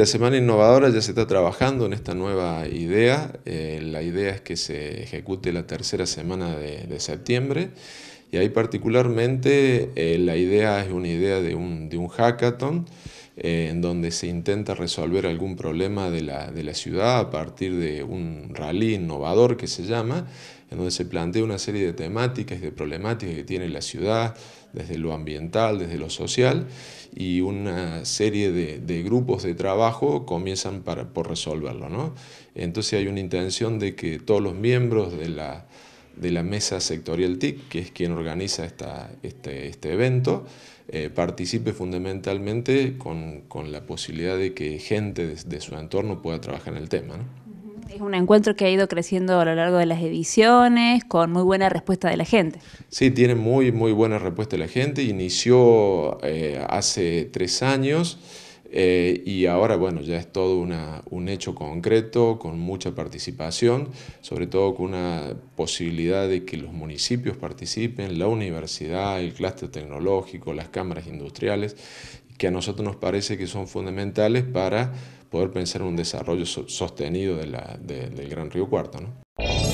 La Semana Innovadora ya se está trabajando en esta nueva idea. Eh, la idea es que se ejecute la tercera semana de septiembre y ahí particularmente eh, la idea es una idea de un, de un hackathon eh, en donde se intenta resolver algún problema de la, de la ciudad a partir de un rally innovador que se llama, en donde se plantea una serie de temáticas y de problemáticas que tiene la ciudad, desde lo ambiental, desde lo social, y una serie de, de grupos de trabajo comienzan para, por resolverlo. ¿no? Entonces hay una intención de que todos los miembros de la de la mesa sectorial TIC, que es quien organiza esta, este, este evento, eh, participe fundamentalmente con, la posibilidad de que gente de, su entorno pueda trabajar en el tema. Es un encuentro que ha ido creciendo a lo largo de las ediciones, con muy buena respuesta de la gente. Sí, tiene muy, muy buena respuesta de la gente. Inició eh, hace tres años. Eh, y ahora, bueno, ya es todo una, un hecho concreto, con mucha participación, sobre todo con una posibilidad de que los municipios participen, la universidad, el clúster tecnológico, las cámaras industriales, que a nosotros nos parece que son fundamentales para poder pensar en un desarrollo sostenido del Gran Río Cuarto. ¿no?